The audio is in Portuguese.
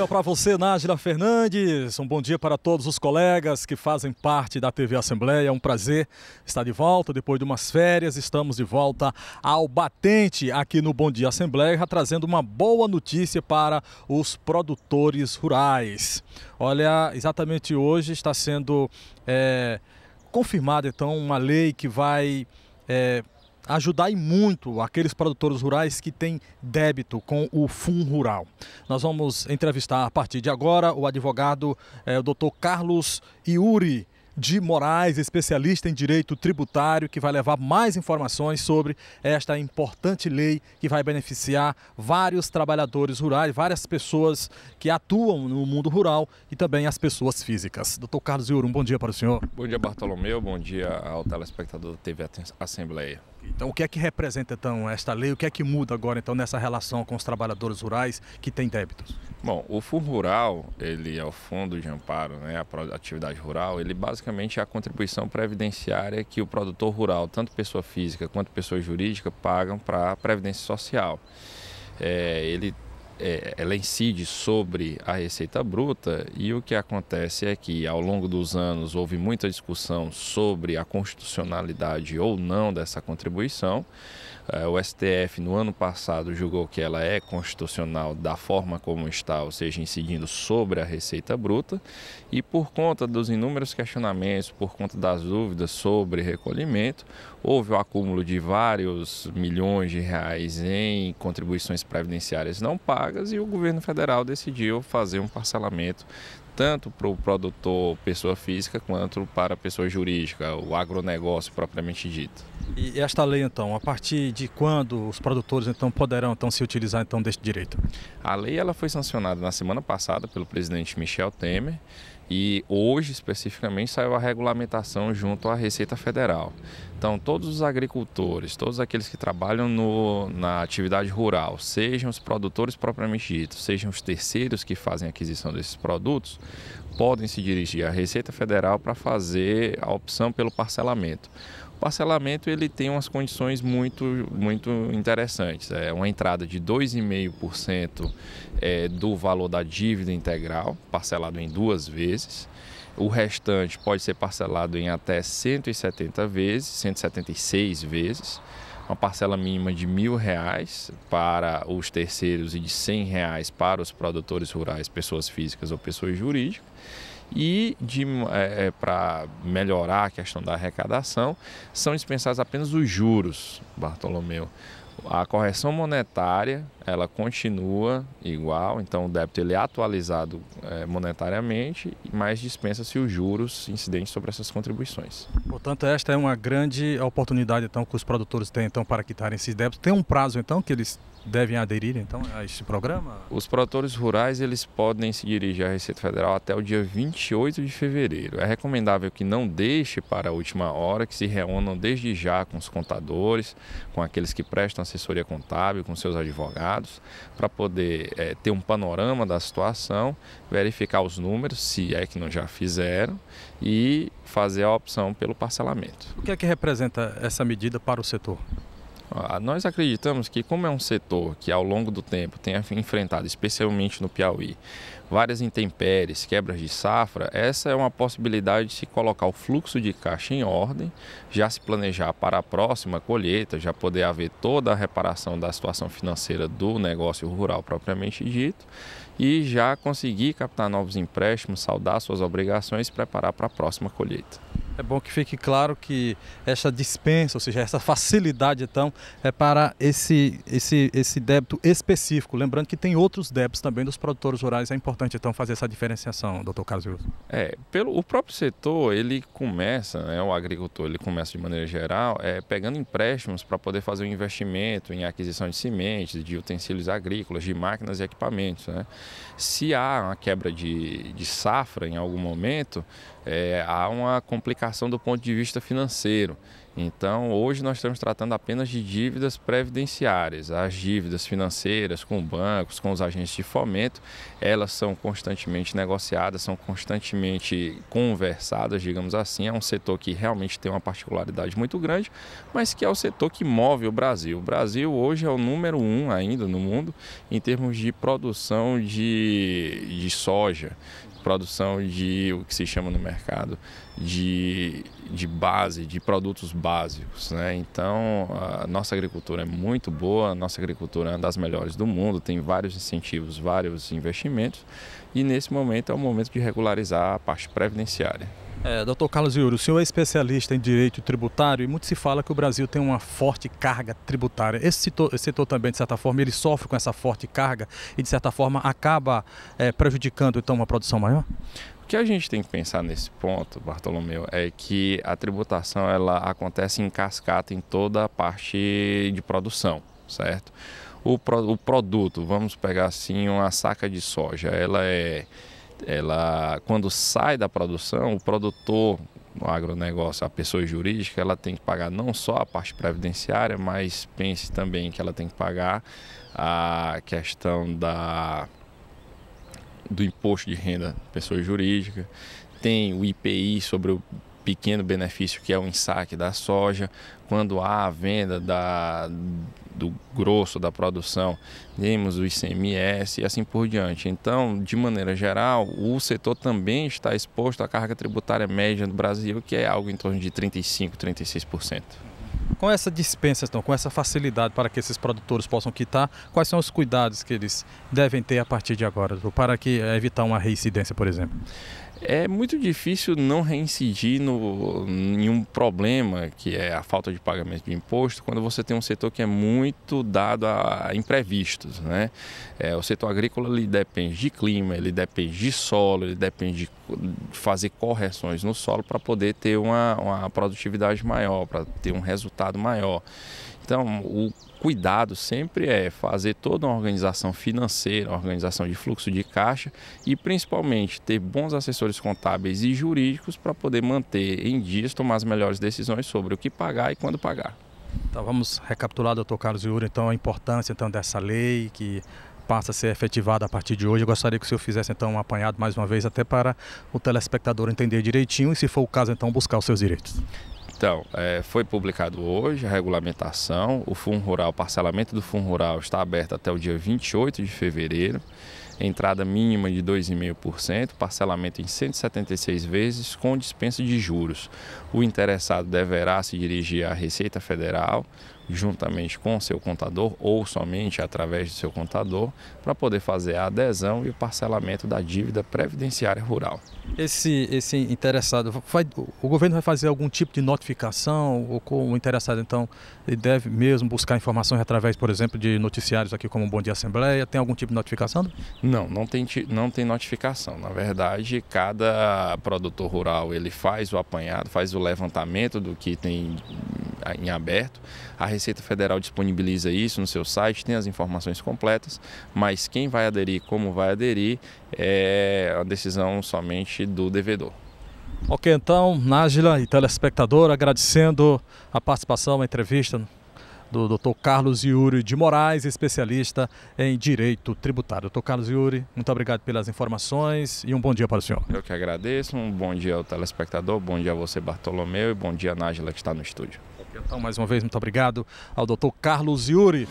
dia para você, Nájila Fernandes. Um bom dia para todos os colegas que fazem parte da TV Assembleia. É um prazer estar de volta. Depois de umas férias, estamos de volta ao batente aqui no Bom Dia Assembleia, trazendo uma boa notícia para os produtores rurais. Olha, exatamente hoje está sendo é, confirmada então uma lei que vai. É, ajudar e muito aqueles produtores rurais que têm débito com o FUN Rural. Nós vamos entrevistar a partir de agora o advogado, é, o doutor Carlos Iuri de Moraes, especialista em direito tributário, que vai levar mais informações sobre esta importante lei que vai beneficiar vários trabalhadores rurais, várias pessoas que atuam no mundo rural e também as pessoas físicas. Doutor Carlos Iuri, um bom dia para o senhor. Bom dia, Bartolomeu. Bom dia ao telespectador da TV Assembleia. Então, o que é que representa então esta lei? O que é que muda agora então nessa relação com os trabalhadores rurais que têm débitos? Bom, o Fundo Rural, ele é o Fundo de Amparo né, à Atividade Rural, ele basicamente é a contribuição previdenciária que o produtor rural, tanto pessoa física quanto pessoa jurídica, pagam para a Previdência Social. É, ele é, ela incide sobre a receita bruta e o que acontece é que ao longo dos anos houve muita discussão sobre a constitucionalidade ou não dessa contribuição. Eh, o STF, no ano passado, julgou que ela é constitucional da forma como está, ou seja, incidindo sobre a Receita Bruta, e por conta dos inúmeros questionamentos, por conta das dúvidas sobre recolhimento, houve o acúmulo de vários milhões de reais em contribuições previdenciárias não pagas e o governo federal decidiu fazer um parcelamento tanto para o produtor pessoa física quanto para a pessoa jurídica, o agronegócio propriamente dito. E esta lei, então, a partir de de quando os produtores então poderão então se utilizar então deste direito? A lei ela foi sancionada na semana passada pelo presidente Michel Temer e hoje especificamente saiu a regulamentação junto à Receita Federal. Então, todos os agricultores, todos aqueles que trabalham no, na atividade rural, sejam os produtores propriamente ditos, sejam os terceiros que fazem aquisição desses produtos, podem se dirigir à Receita Federal para fazer a opção pelo parcelamento parcelamento ele tem umas condições muito, muito interessantes. É uma entrada de 2,5% é, do valor da dívida integral, parcelado em duas vezes. O restante pode ser parcelado em até 170 vezes, 176 vezes. Uma parcela mínima de mil reais para os terceiros e de 100 reais para os produtores rurais, pessoas físicas ou pessoas jurídicas e é, é para melhorar a questão da arrecadação são dispensados apenas os juros, Bartolomeu. A correção monetária ela continua igual, então o débito ele é atualizado é, monetariamente, mas dispensa-se os juros incidentes sobre essas contribuições. Portanto, esta é uma grande oportunidade então que os produtores têm então para quitarem esses débitos. Tem um prazo então que eles devem aderir então a este programa? Os produtores rurais eles podem se dirigir à Receita Federal até o dia 28 de fevereiro. É recomendável que não deixe para a última hora, que se reúnam desde já com os contadores, com aqueles que prestam assessoria contábil, com seus advogados, para poder é, ter um panorama da situação, verificar os números, se é que não já fizeram, e fazer a opção pelo parcelamento. O que é que representa essa medida para o setor? Nós acreditamos que, como é um setor que ao longo do tempo tem enfrentado, especialmente no Piauí, várias intempéries, quebras de safra, essa é uma possibilidade de se colocar o fluxo de caixa em ordem, já se planejar para a próxima colheita, já poder haver toda a reparação da situação financeira do negócio rural propriamente dito e já conseguir captar novos empréstimos, saldar suas obrigações e preparar para a próxima colheita. É bom que fique claro que essa dispensa, ou seja, essa facilidade, então, é para esse, esse, esse débito específico. Lembrando que tem outros débitos também dos produtores rurais. É importante, então, fazer essa diferenciação, doutor Carlos É, pelo, o próprio setor, ele começa, né, o agricultor, ele começa de maneira geral, é, pegando empréstimos para poder fazer um investimento em aquisição de sementes, de utensílios agrícolas, de máquinas e equipamentos. Né? Se há uma quebra de, de safra em algum momento, é, há uma complicação aplicação do ponto de vista financeiro. Então, hoje nós estamos tratando apenas de dívidas previdenciárias. As dívidas financeiras com bancos, com os agentes de fomento, elas são constantemente negociadas, são constantemente conversadas, digamos assim. É um setor que realmente tem uma particularidade muito grande, mas que é o setor que move o Brasil. O Brasil hoje é o número um ainda no mundo em termos de produção de, de soja produção de o que se chama no mercado de, de base, de produtos básicos. Né? Então, a nossa agricultura é muito boa, a nossa agricultura é uma das melhores do mundo, tem vários incentivos, vários investimentos, e nesse momento é o momento de regularizar a parte previdenciária. É, doutor Carlos Iuro, o senhor é especialista em direito tributário e muito se fala que o Brasil tem uma forte carga tributária. Esse setor, esse setor também, de certa forma, ele sofre com essa forte carga e, de certa forma, acaba é, prejudicando, então, uma produção maior? O que a gente tem que pensar nesse ponto, Bartolomeu, é que a tributação ela acontece em cascata em toda a parte de produção, certo? O, pro, o produto, vamos pegar assim uma saca de soja, ela é ela quando sai da produção, o produtor no agronegócio, a pessoa jurídica, ela tem que pagar não só a parte previdenciária, mas pense também que ela tem que pagar a questão da, do imposto de renda pessoa jurídica, tem o IPI sobre o pequeno benefício que é o ensaque da soja, quando há a venda da, do grosso da produção, temos o ICMS e assim por diante. Então, de maneira geral, o setor também está exposto à carga tributária média do Brasil, que é algo em torno de 35%, 36%. Com essa dispensa, então, com essa facilidade para que esses produtores possam quitar, quais são os cuidados que eles devem ter a partir de agora, para que, eh, evitar uma reincidência, por exemplo? é muito difícil não reincidir no, em um problema que é a falta de pagamento de imposto quando você tem um setor que é muito dado a imprevistos. Né? É, o setor agrícola ele depende de clima, ele depende de solo, ele depende de fazer correções no solo para poder ter uma, uma produtividade maior, para ter um resultado maior. Então, o cuidado sempre é fazer toda uma organização financeira, uma organização de fluxo de caixa e principalmente ter bons assessores contábeis e jurídicos para poder manter em dias, tomar as melhores decisões sobre o que pagar e quando pagar. Então vamos recapitular, doutor Carlos Iuro, então a importância então dessa lei que passa a ser efetivada a partir de hoje. Eu gostaria que o senhor fizesse então um apanhado mais uma vez, até para o telespectador entender direitinho e, se for o caso, então buscar os seus direitos. Então, é, foi publicado hoje a regulamentação, o Fundo Rural, o parcelamento do Fundo Rural está aberto até o dia 28 de fevereiro, entrada mínima de 2,5%, parcelamento em 176 vezes com dispensa de juros. O interessado deverá se dirigir à Receita Federal juntamente com o seu contador ou somente através do seu contador, para poder fazer a adesão e o parcelamento da dívida previdenciária rural. Esse, esse interessado, vai, o governo vai fazer algum tipo de notificação ou o interessado então ele deve mesmo buscar informações através, por exemplo, de noticiários aqui como Bom Dia Assembleia? Tem algum tipo de notificação? Não, não tem, não tem notificação. Na verdade, cada produtor rural ele faz o apanhado, faz o levantamento do que tem em aberto. A Receita Federal disponibiliza isso no seu site, tem as informações completas, mas quem vai aderir, como vai aderir, é a decisão somente do devedor. Ok, então, Nájila e telespectador, agradecendo a participação, a entrevista do Dr. Carlos Yuri de Moraes, especialista em direito tributário. Dr. Carlos Yuri, muito obrigado pelas informações e um bom dia para o senhor. Eu que agradeço, um bom dia ao telespectador, bom dia a você, Bartolomeu, e bom dia, Nájila, que está no estúdio. Então, mais uma vez, muito obrigado ao doutor Carlos Yuri.